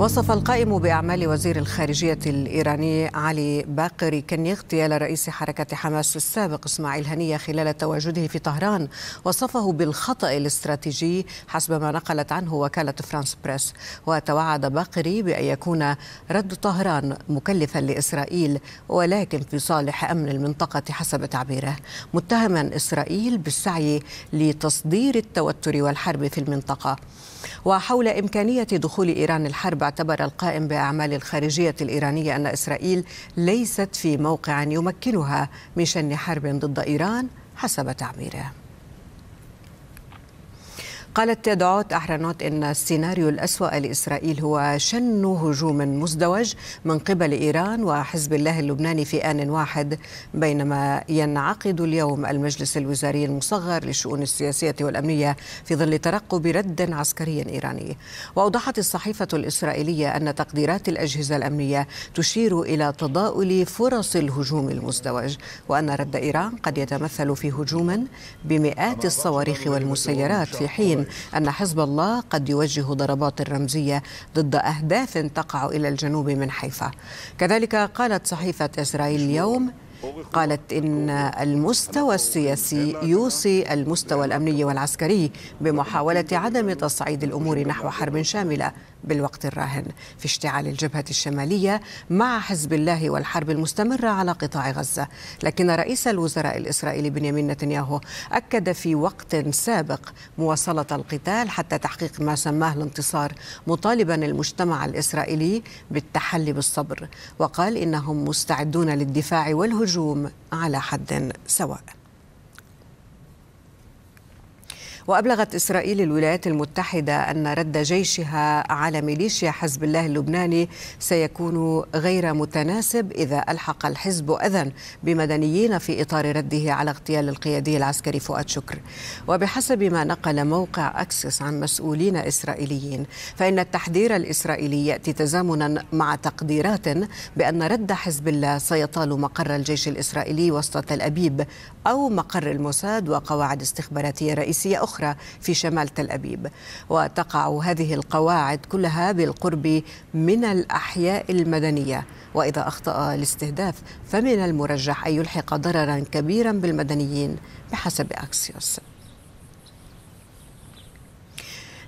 وصف القائم بأعمال وزير الخارجية الإيراني علي باقر كني اغتيال رئيس حركة حماس السابق إسماعيل هنية خلال تواجده في طهران وصفه بالخطأ الاستراتيجي حسب ما نقلت عنه وكالة فرانس بريس وتوعد باقري بأن يكون رد طهران مكلفا لإسرائيل ولكن في صالح أمن المنطقة حسب تعبيره متهما إسرائيل بالسعي لتصدير التوتر والحرب في المنطقة وحول إمكانية دخول إيران الحرب اعتبر القائم بأعمال الخارجية الإيرانية أن إسرائيل ليست في موقع يمكنها من شن حرب ضد إيران حسب تعبيره قالت دعوت أحرنوت أن السيناريو الأسوأ لإسرائيل هو شن هجوم مزدوج من قبل إيران وحزب الله اللبناني في آن واحد بينما ينعقد اليوم المجلس الوزاري المصغر للشؤون السياسية والأمنية في ظل ترقب رد عسكري إيراني وأوضحت الصحيفة الإسرائيلية أن تقديرات الأجهزة الأمنية تشير إلى تضاؤل فرص الهجوم المزدوج وأن رد إيران قد يتمثل في هجوم بمئات الصواريخ والمسيرات في حين الصين أن حزب الله قد يوجه ضربات رمزية ضد أهداف تقع إلى الجنوب من حيفا كذلك قالت صحيفة إسرائيل اليوم قالت إن المستوى السياسي يوصي المستوى الأمني والعسكري بمحاولة عدم تصعيد الأمور نحو حرب شاملة بالوقت الراهن في اشتعال الجبهة الشمالية مع حزب الله والحرب المستمرة على قطاع غزة لكن رئيس الوزراء الإسرائيلي بنيامين نتنياهو أكد في وقت سابق مواصلة القتال حتى تحقيق ما سماه الانتصار مطالبا المجتمع الإسرائيلي بالتحلي بالصبر وقال إنهم مستعدون للدفاع والهجوم على حد سواء وأبلغت إسرائيل الولايات المتحدة أن رد جيشها على ميليشيا حزب الله اللبناني سيكون غير متناسب إذا ألحق الحزب أذى بمدنيين في إطار رده على اغتيال القيادي العسكري فؤاد شكر وبحسب ما نقل موقع أكسس عن مسؤولين إسرائيليين فإن التحذير الإسرائيلي يأتي تزامنا مع تقديرات بأن رد حزب الله سيطال مقر الجيش الإسرائيلي وسط تل أبيب أو مقر الموساد وقواعد استخباراتية رئيسية أخرى أخرى في شمال تل أبيب وتقع هذه القواعد كلها بالقرب من الأحياء المدنية وإذا أخطأ الاستهداف فمن المرجح أن يلحق ضررا كبيرا بالمدنيين بحسب أكسيوس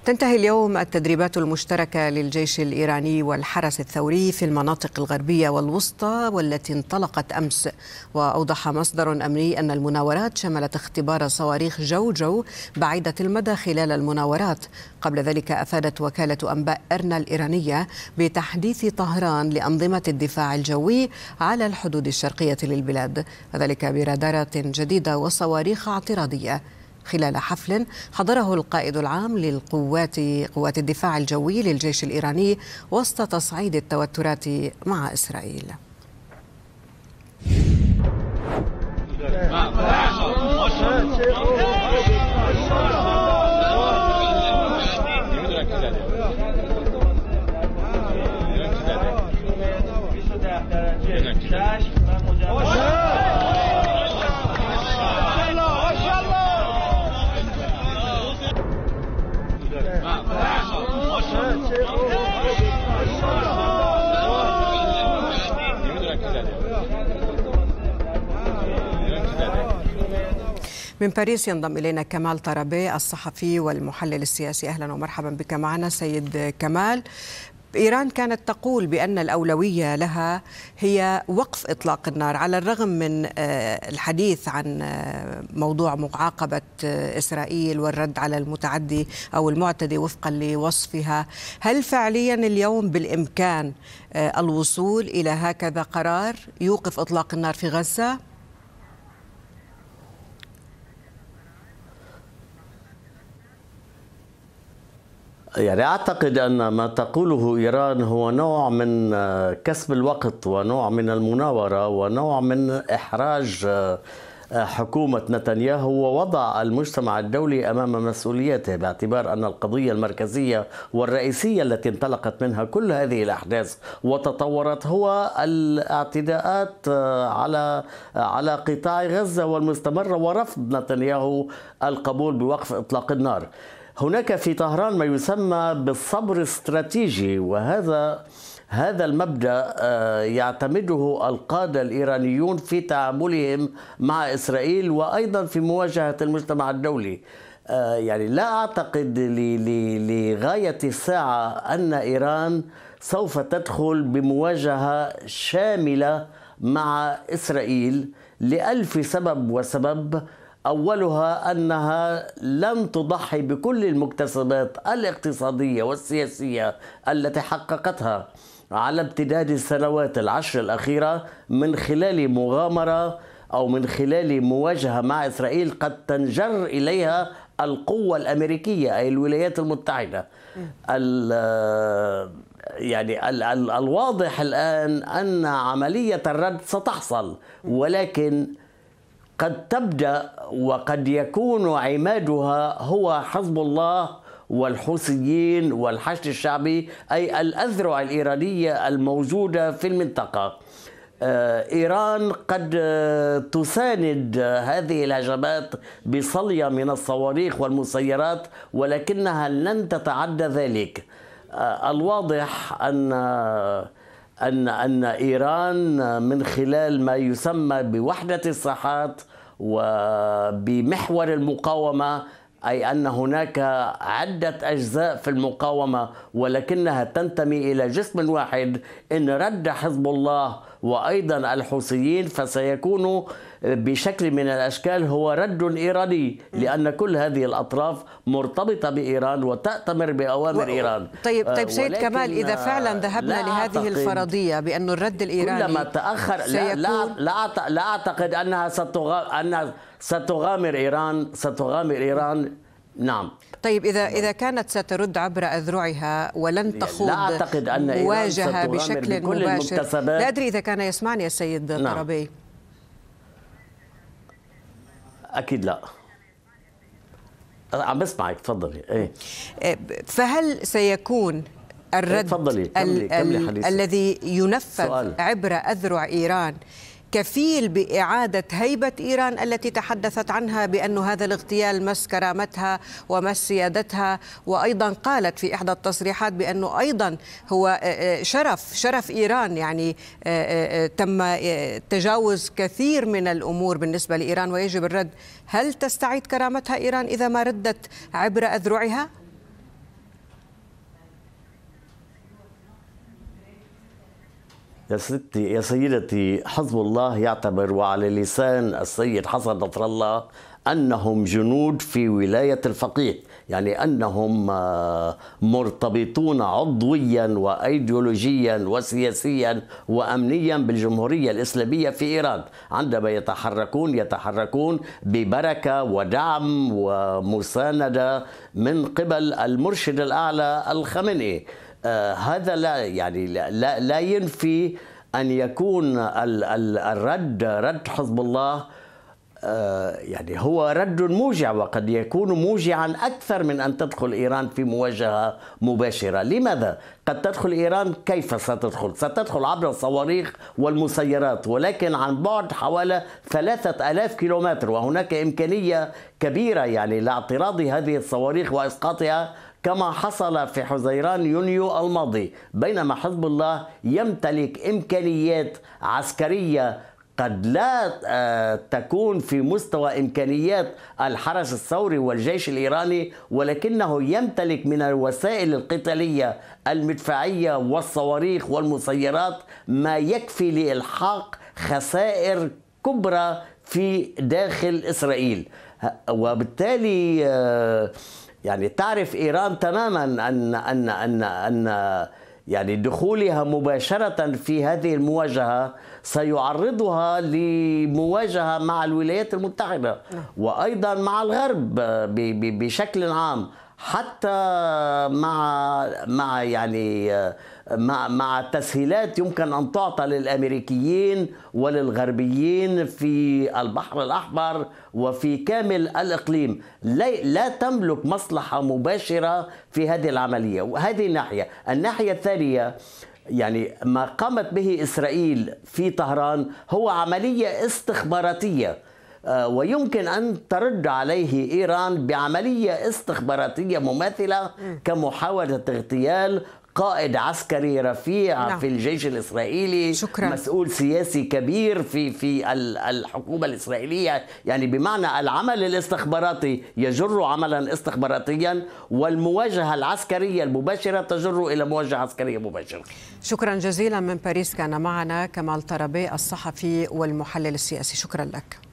تنتهي اليوم التدريبات المشتركة للجيش الإيراني والحرس الثوري في المناطق الغربية والوسطى والتي انطلقت أمس وأوضح مصدر أمني أن المناورات شملت اختبار صواريخ جو جو بعيدة المدى خلال المناورات قبل ذلك أفادت وكالة أنباء أرنا الإيرانية بتحديث طهران لأنظمة الدفاع الجوي على الحدود الشرقية للبلاد وذلك برادارات جديدة وصواريخ اعتراضية خلال حفل حضره القائد العام للقوات قوات الدفاع الجوي للجيش الإيراني وسط تصعيد التوترات مع إسرائيل من باريس ينضم إلينا كمال طربي الصحفي والمحلل السياسي أهلا ومرحبا بك معنا سيد كمال إيران كانت تقول بأن الأولوية لها هي وقف إطلاق النار على الرغم من آه، الحديث عن آه، موضوع معاقبة آه، إسرائيل والرد على المتعدي أو المعتدي وفقا لوصفها هل فعليا اليوم بالإمكان الوصول إلى هكذا قرار يوقف إطلاق النار في غزة؟ يعني اعتقد ان ما تقوله ايران هو نوع من آه، كسب الوقت ونوع من المناوره ونوع من احراج آه، حكومة نتنياهو ووضع المجتمع الدولي أمام مسؤوليته باعتبار أن القضية المركزية والرئيسية التي انطلقت منها كل هذه الأحداث وتطورت هو الاعتداءات آه، على على قطاع غزة والمستمرة ورفض نتنياهو القبول بوقف إطلاق النار هناك في طهران ما يسمى بالصبر الاستراتيجي وهذا هذا المبدا آه، يعتمده القاده الايرانيون في تعاملهم مع اسرائيل وايضا في مواجهه المجتمع الدولي آه، يعني لا اعتقد لغايه الساعه ان ايران سوف تدخل بمواجهه شامله مع اسرائيل لالف سبب وسبب اولها انها لم تضحي بكل المكتسبات الاقتصاديه والسياسيه التي حققتها على امتداد السنوات العشر الاخيره من خلال مغامره او من خلال مواجهه مع اسرائيل قد تنجر اليها القوه الامريكيه اي الولايات المتحده آه، يعني الواضح الان ان عمليه الرد ستحصل ولكن قد تبدأ وقد يكون عمادها هو حزب الله والحوثيين والحشد الشعبي أي الأذرع الإيرانية الموجودة في المنطقة آه، إيران قد آه، تساند هذه الهجمات بصلية من الصواريخ والمسيرات ولكنها لن تتعدى ذلك آه، الواضح أن أن أن إيران من خلال ما يسمى بوحدة الصحات وبمحور المقاومه اي ان هناك عده اجزاء في المقاومه ولكنها تنتمي الى جسم واحد ان رد حزب الله وايضا الحوثيين فسيكون بشكل من الاشكال هو رد ايراني لان كل هذه الاطراف مرتبطه بايران وتاتمر باوامر و... ايران طيب طيب آه، سيد كمال اذا فعلا آه، ذهبنا لهذه الفرضيه بان الرد الايراني كلما تاخر سيكون... لا لا لا اعتقد انها انها ستغامر ايران ستغامر ايران نعم طيب إذا نعم. إذا كانت سترد عبر أذرعها ولن تخوض لا أعتقد أن مواجهة بشكل مباشر لا أدري إذا كان يسمعني السيد نعم. طربي أكيد لا عم بسمعك تفضلي إيه. إيه، فهل سيكون الرد تفضلي. كملي. كملي الذي ينفذ سؤال. عبر أذرع إيران كفيل باعاده هيبه ايران التي تحدثت عنها بان هذا الاغتيال مس كرامتها ومس سيادتها وايضا قالت في احدى التصريحات بانه ايضا هو آه، آه، شرف شرف ايران يعني آه، تم تجاوز كثير من الامور بالنسبه لايران ويجب الرد هل تستعيد كرامتها ايران اذا ما ردت عبر اذرعها يا ستي يا سيدتي حزب الله يعتبر وعلى لسان السيد حسن نصر الله انهم جنود في ولايه الفقيه، يعني انهم آه، مرتبطون عضويا وايديولوجيا وسياسيا وامنيا بالجمهوريه الاسلاميه في ايران، عندما يتحركون يتحركون ببركه ودعم ومسانده من قبل المرشد الاعلى الخامنئي. آه، هذا لا يعني لا, لا ينفي ان يكون الرد رد حزب الله آه، يعني هو رد موجع وقد يكون موجعا اكثر من ان تدخل ايران في مواجهه مباشره، لماذا؟ قد تدخل ايران كيف ستدخل؟ ستدخل عبر الصواريخ والمسيرات ولكن عن بعد حوالي 3000 كيلومتر وهناك إمكانية كبيرة يعني لاعتراض هذه الصواريخ وإسقاطها كما حصل في حزيران يونيو الماضي بينما حزب الله يمتلك إمكانيات عسكرية قد لا آه، تكون في مستوى امكانيات الحرس الثوري والجيش الايراني ولكنه يمتلك من الوسائل القتاليه المدفعيه والصواريخ والمسيرات ما يكفي لالحاق خسائر كبرى في داخل اسرائيل وبالتالي آه، يعني تعرف ايران تماما ان ان ان ان يعني دخولها مباشره في هذه المواجهه سيعرضها لمواجهه مع الولايات المتحده نعم. وايضا مع الغرب بشكل عام حتى مع مع يعني مع مع تسهيلات يمكن ان تعطى للامريكيين وللغربيين في البحر الاحمر وفي كامل الاقليم لا, لا تملك مصلحه مباشره في هذه العمليه وهذه ناحيه الناحيه الثانيه يعني ما قامت به اسرائيل في طهران هو عمليه استخباراتيه آه، ويمكن أن ترد عليه إيران بعملية استخباراتية مماثلة كمحاولة اغتيال قائد عسكري رفيع نعم. في الجيش الاسرائيلي شكرا. مسؤول سياسي كبير في في الحكومه الاسرائيليه يعني بمعنى العمل الاستخباراتي يجر عملا استخباراتيا والمواجهه العسكريه المباشره تجر الى مواجهه عسكريه مباشره شكرا جزيلا من باريس كان معنا كمال طربي الصحفي والمحلل السياسي شكرا لك